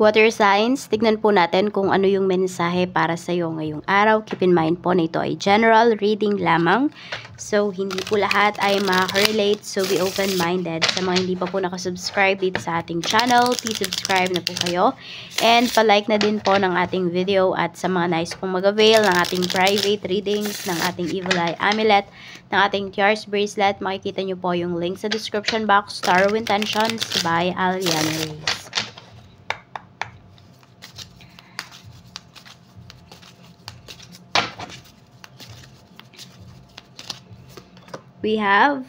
Water signs, tignan po natin kung ano yung mensahe para sa iyo ngayong araw. Keep in mind po na ito ay general reading lamang. So, hindi po lahat ay ma-relate. So, be open-minded. Sa mga hindi pa po nakasubscribe dito sa ating channel, please subscribe na po kayo. And, palike na din po ng ating video at sa mga nice pong mag-avail ng ating private readings, ng ating Evil Eye Amulet, ng ating Tiar's Bracelet. Makikita nyo po yung link sa description box, Star Intentions by Aliana Reyes. We have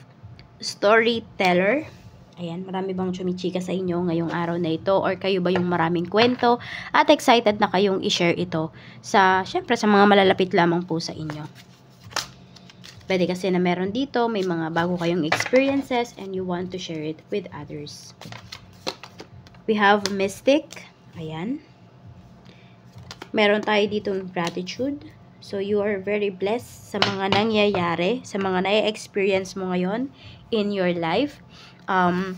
storyteller. Ayan, marami bang chumichika sa inyo ngayong araw na ito or kayo ba yung maraming kwento at excited na kayong i-share ito sa, syempre, sa mga malalapit lamang po sa inyo. Pwede kasi na meron dito, may mga bago kayong experiences and you want to share it with others. We have mystic. Ayan. Meron tayo ditong gratitude. So, you are very blessed sa mga nangyayari, sa mga na-experience mo ngayon in your life. Um,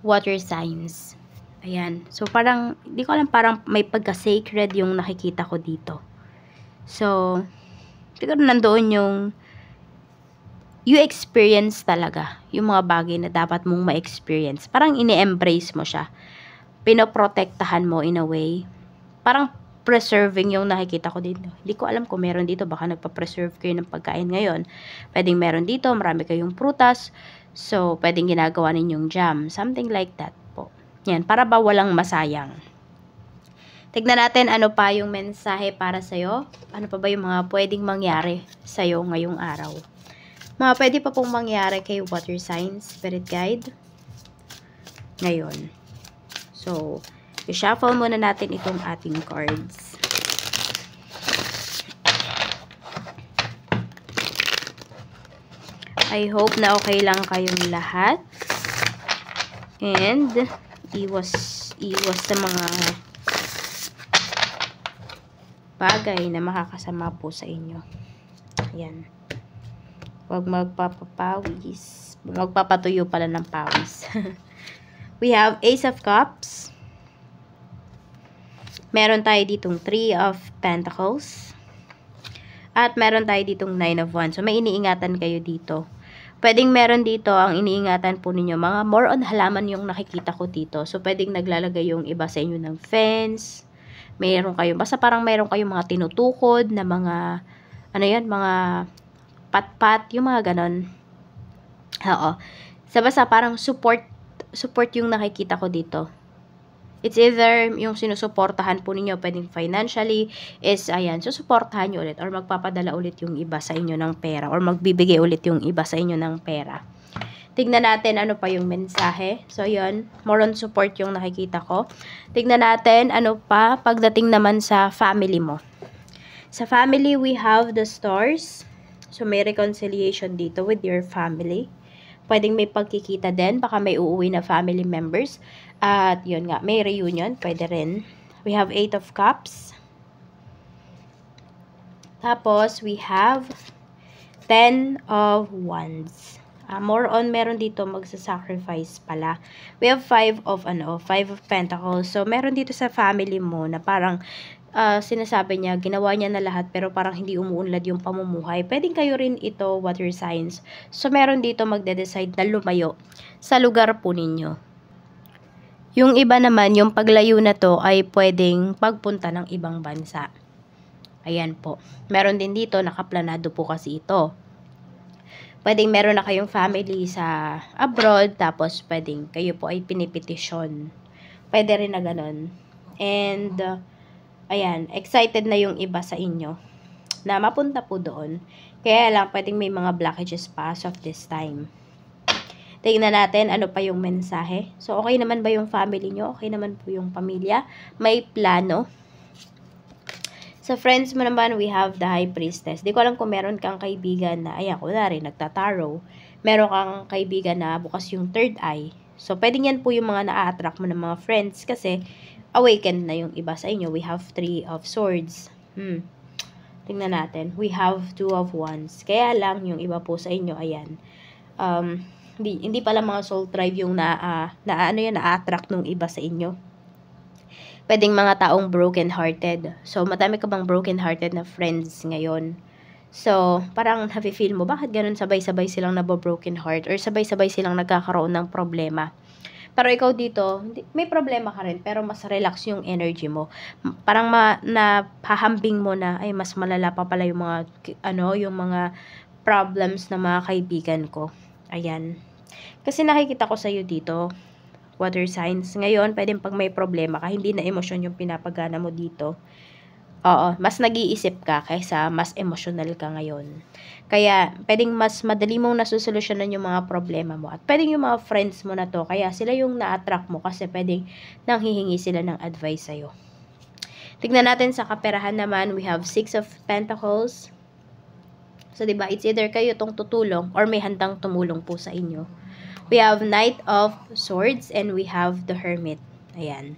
water signs. Ayan. So, parang, di ko alam, parang may pagka-sacred yung nakikita ko dito. So, siguro nandoon yung you experience talaga yung mga bagay na dapat mong ma-experience. Parang ini-embrace mo siya. Pinoprotektahan mo in a way. Parang preserving yung nakikita ko dito. Hindi ko alam kung meron dito. Baka nagpa-preserve kayo ng pagkain ngayon. Pwedeng meron dito. Marami kayong prutas. So, pwedeng ginagawa ninyong jam. Something like that po. Yan. Para ba walang masayang. Tignan natin ano pa yung mensahe para sa'yo. Ano pa ba yung mga pwedeng mangyari sa'yo ngayong araw. Mga pwede pa pong mangyari kay water sign, spirit guide. Ngayon. So, I-shuffle muna natin itong ating cards. I hope na okay lang kayong lahat. And, iwas, iwas sa mga bagay na makakasama po sa inyo. Ayan. Huwag magpapapawis. Magpapatuyo pala ng pawis. We have Ace of Cups. Meron tayo ditong 3 of Pentacles. At meron tayo ditong 9 of Wands. So, may iniingatan kayo dito. Pwedeng meron dito ang iniingatan po ninyo. Mga more on halaman yung nakikita ko dito. So, pwedeng naglalagay yung iba sa inyo ng fence. Meron kayo. Basta parang meron kayong mga tinutukod na mga, ano yan, mga patpat, -pat, yung mga ganon. Oo. Sa basa parang support, support yung nakikita ko dito. It's either yung sinusuportahan po ninyo, pwedeng financially, is ayan, susuportahan nyo ulit or magpapadala ulit yung iba sa inyo ng pera or magbibigay ulit yung iba sa inyo ng pera. Tignan natin ano pa yung mensahe. So, yun. More on support yung nakikita ko. Tignan natin ano pa pagdating naman sa family mo. Sa family, we have the stars. So, may reconciliation dito with your family. Pwedeng may pagkikita din. Baka may uuwi na family members. At yun nga, may reunion, pwede rin. We have 8 of cups. Tapos, we have 10 of wands. Uh, more on, meron dito magsasacrifice pala. We have 5 of, ano, 5 of pentacles. So, meron dito sa family mo na parang uh, sinasabi niya, ginawa niya na lahat pero parang hindi umuunlad yung pamumuhay. Pwede kayo rin ito, water signs. So, meron dito magde-decide na lumayo sa lugar po ninyo. Yung iba naman, yung paglayo na to ay pwedeng pagpunta ng ibang bansa. Ayan po. Meron din dito, nakaplanado po kasi ito. Pwedeng meron na kayong family sa abroad, tapos pwedeng kayo po ay pinipetisyon. Pwede rin na ganun. And, uh, ayan, excited na yung iba sa inyo na mapunta po doon. Kaya lang, pwedeng may mga blockages pa as of this time. Tingnan natin ano pa yung mensahe. So, okay naman ba yung family nyo? Okay naman po yung pamilya? May plano? Sa friends mo naman, we have the High Priestess. Di ko alam kung meron kang kaibigan na, ayan, kunwari, nagtataro. Meron kang kaibigan na bukas yung third eye. So, pwedeng yan po yung mga na-attract mo ng mga friends kasi awakened na yung iba sa inyo. We have three of swords. Hmm. Tingnan natin. We have two of wands. Kaya lang yung iba po sa inyo, ayan. Um, hindi, hindi pala mga soul tribe yung na, uh, na ano yun, na-attract nung iba sa inyo. Pwedeng mga taong broken-hearted. So, madami ka bang broken-hearted na friends ngayon? So, parang nafe-feel mo, bakit ganun sabay-sabay silang nabo-broken heart or sabay-sabay silang nagkakaroon ng problema? Pero ikaw dito, may problema ka rin, pero mas relax yung energy mo. Parang ma, napahambing mo na, ay, mas malala pa pala yung mga, ano, yung mga problems na mga kaibigan ko. Ayan. Kasi nakikita ko sa iyo dito, water signs. Ngayon, pwedeng pag may problema ka, hindi na emosyon yung pinapagana mo dito. Oo, mas nag-iisip ka kaysa mas emotional ka ngayon. Kaya, pwedeng mas madali mong nasusolusyonan yung mga problema mo. At pwedeng yung mga friends mo na to, kaya sila yung na-attract mo kasi pwedeng nanghihingi sila ng advice sa'yo. Tignan natin sa kaperahan naman, we have Six of Pentacles, So, di ba? It's either kayo tong tutulong or may handang tumulong po sa inyo. We have Knight of Swords and we have the Hermit. Ayan.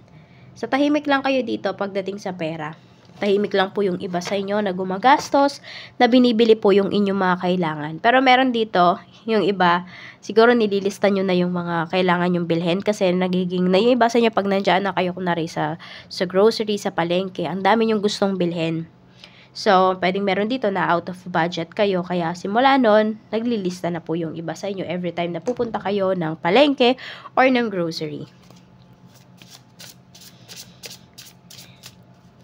So, tahimik lang kayo dito pagdating sa pera. Tahimik lang po yung iba sa inyo na gumagastos, na binibili po yung inyong mga kailangan. Pero meron dito, yung iba, siguro nililista nyo na yung mga kailangan yung bilhin kasi nagiging, na yung iba sa inyo pag nandiyan na kayo kunwari sa, sa grocery, sa palengke, ang dami yung gustong bilhin. So, pwedeng meron dito na out of budget kayo. Kaya simula nun, naglilista na po yung iba sa inyo every time na pupunta kayo ng palengke or ng grocery.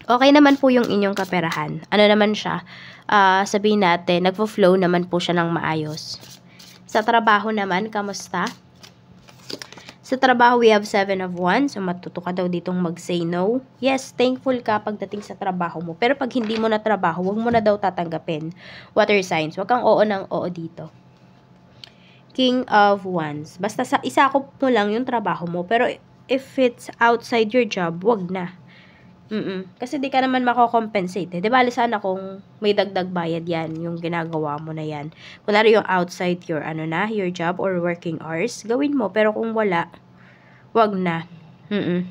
Okay naman po yung inyong kaperahan. Ano naman siya? Uh, sabihin natin, nagpo-flow naman po siya ng maayos. Sa trabaho naman, kamusta? Kamusta? Sa trabaho, we have 7 of wands. So, matuto ka daw ditong mag-say no. Yes, thankful ka pagdating sa trabaho mo. Pero pag hindi mo na trabaho, huwag mo na daw tatanggapin. Water signs. Wag kang oo ng oo dito. King of wands. Basta sa isa ko mo lang yung trabaho mo. Pero if it's outside your job, wag na. Mm. Kasi di ka naman mako-compensate. Eh. 'Di ba? Sana kung may dagdag bayad 'yan, yung ginagawa mo na 'yan. Kunwari yung outside your ano na, your job or working hours, gawin mo. Pero kung wala, wag na. Mm.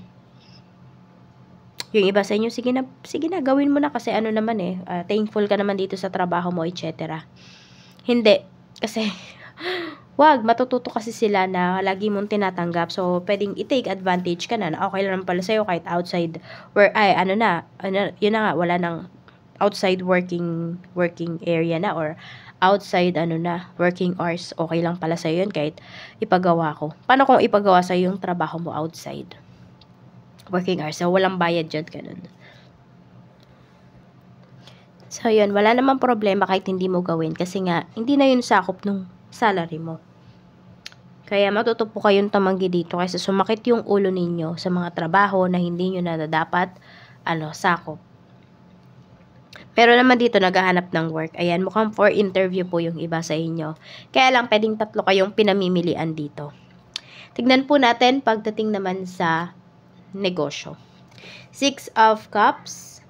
Yung iba sa inyo, sige na, sige na, gawin mo na kasi ano naman eh, uh, thankful ka naman dito sa trabaho mo, etc. Hindi. Kasi wag, matututo kasi sila na lagi mong tinatanggap. So, pwedeng i-take advantage ka na na okay lang pala sa'yo kahit outside where, ay, ano na, ano, yun na nga, wala nang outside working working area na or outside ano na working hours okay lang pala sa yun kahit ipagawa ko paano kung ipagawa sa yung trabaho mo outside working hours so walang bayad diyan ganun so yun wala namang problema kahit hindi mo gawin kasi nga hindi na yun sakop nung salary mo. Kaya matuto po kayong tamanggi dito kasi sumakit yung ulo ninyo sa mga trabaho na hindi nyo na dapat ano, sakop. Pero naman dito, naghahanap ng work. Ayan, mukhang for interview po yung iba sa inyo. Kaya lang, pwedeng tatlo kayong pinamimilian dito. Tignan po natin pagdating naman sa negosyo. Six of Cups.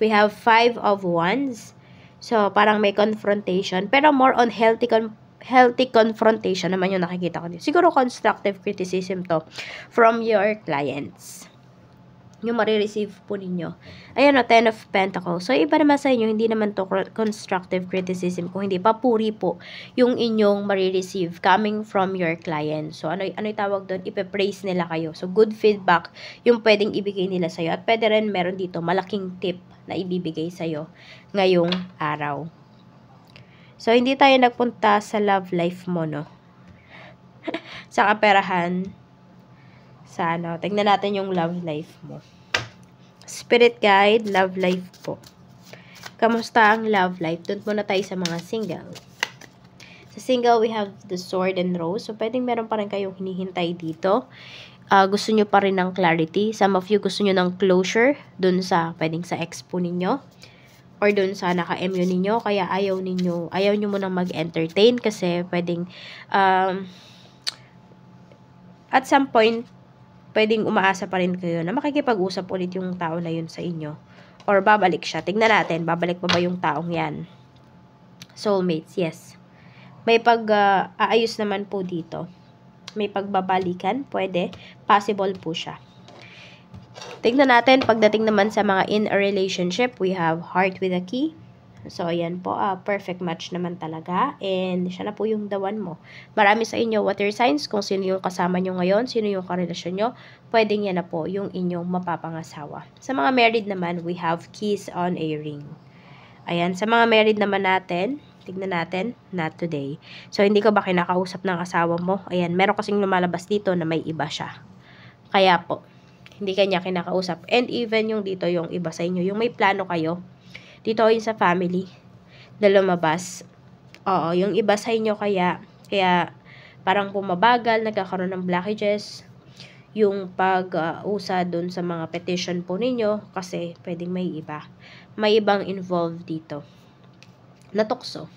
We have Five of Wands. So, parang may confrontation. Pero more on healthy con healthy confrontation naman yung nakikita ko dito. Siguro constructive criticism to from your clients yung marireceive po ninyo. Ayan o, Ten of Pentacles. So, iba naman sa inyo, hindi naman to constructive criticism, kung hindi, papuri po yung inyong marireceive coming from your client. So, ano, ano tawag doon? Ipe-praise nila kayo. So, good feedback yung pwedeng ibigay nila sa'yo. At pwede rin meron dito malaking tip na ibibigay sa'yo ngayong araw. So, hindi tayo nagpunta sa love life mo, no? sa kaperahan. Sa ano. Tignan natin yung love life mo. Spirit guide, love life po. Kamusta ang love life? Doon muna tayo sa mga single. Sa single, we have the sword and rose. So, pwedeng meron pa rin kayong hinihintay dito. Uh, gusto nyo pa rin ng clarity. Some of you gusto nyo ng closure Doon sa, pwedeng sa ex expo ninyo or doon sa naka-MU ninyo kaya ayaw ninyo ayaw niyo munang mag-entertain kasi pwedeng um, at some point pwedeng umaasa pa rin kayo na makikipag-usap ulit yung tao na yun sa inyo or babalik siya Tingnan natin babalik pa ba yung taong yan soulmates yes may pag-aayos ah, uh, naman po dito may pagbabalikan pwede possible po siya Tingnan natin, pagdating naman sa mga in a relationship, we have heart with a key. So, ayan po, uh, perfect match naman talaga. And, siya na po yung the one mo. Marami sa inyo water signs, kung sino yung kasama nyo ngayon, sino yung karelasyon nyo, pwedeng yan na po yung inyong mapapangasawa. Sa mga married naman, we have keys on a ring. Ayan, sa mga married naman natin, tignan natin, not today. So, hindi ka ba kinakausap ng asawa mo? Ayan, meron kasing lumalabas dito na may iba siya. Kaya po, hindi kanya kinakausap. And even yung dito, yung iba sa inyo, yung may plano kayo, dito yun sa family, na lumabas. Oo, yung iba sa inyo kaya, kaya parang pumabagal, nagkakaroon ng blockages, yung pag-usa uh, dun sa mga petition po ninyo kasi pwedeng may iba. May ibang involved dito. Natukso.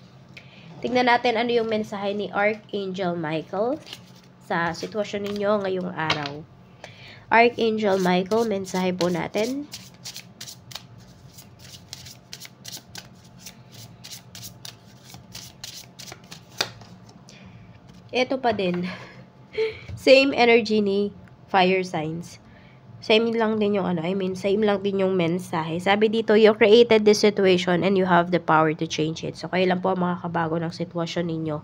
Tignan natin ano yung mensahe ni Archangel Michael sa sitwasyon ninyo ngayong araw. Archangel Michael, mensahe po natin. Ito pa din. Same energy ni fire signs. Same lang din yung ano, I mean, same lang din yung mensahe. Sabi dito, you created this situation and you have the power to change it. So, kayo lang po ang makakabago ng sitwasyon ninyo.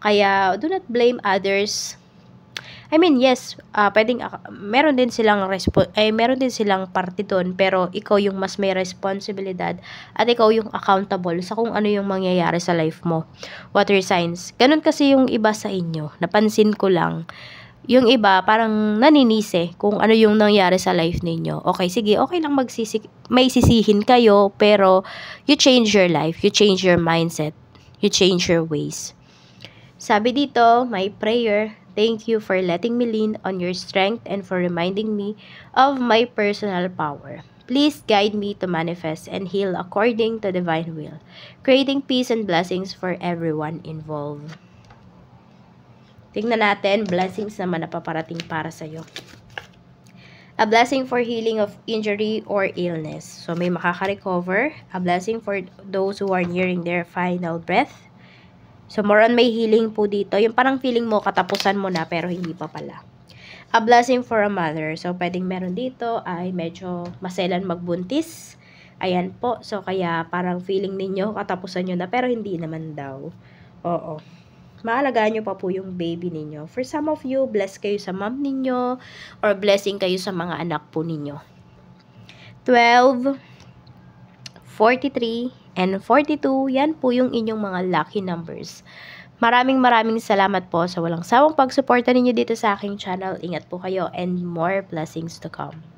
Kaya, do not blame others I mean, yes, uh, pwedeng uh, meron din silang respo- eh meron din silang parte doon pero ikaw yung mas may responsibilidad at ikaw yung accountable sa kung ano yung mangyayari sa life mo. Water signs. Ganun kasi yung iba sa inyo. Napansin ko lang yung iba parang naninise kung ano yung nangyari sa life ninyo. Okay, sige, okay lang magsisi may sisihin kayo pero you change your life, you change your mindset, you change your ways. Sabi dito, my prayer Thank you for letting me lean on your strength and for reminding me of my personal power. Please guide me to manifest and heal according to divine will, creating peace and blessings for everyone involved. Tingnan natin, blessings naman na paparating para sa'yo. A blessing for healing of injury or illness. So, may makaka-recover. A blessing for those who are nearing their final breath. So, more on may healing po dito. Yung parang feeling mo, katapusan mo na, pero hindi pa pala. A blessing for a mother. So, pwedeng meron dito ay medyo maselan magbuntis. Ayan po. So, kaya parang feeling ninyo, katapusan nyo na, pero hindi naman daw. Oo. Maalagaan nyo pa po yung baby ninyo. For some of you, bless kayo sa mom ninyo or blessing kayo sa mga anak po ninyo. 12, 43, and 42. Yan po yung inyong mga lucky numbers. Maraming maraming salamat po sa walang sawang pagsuporta ninyo dito sa aking channel. Ingat po kayo and more blessings to come.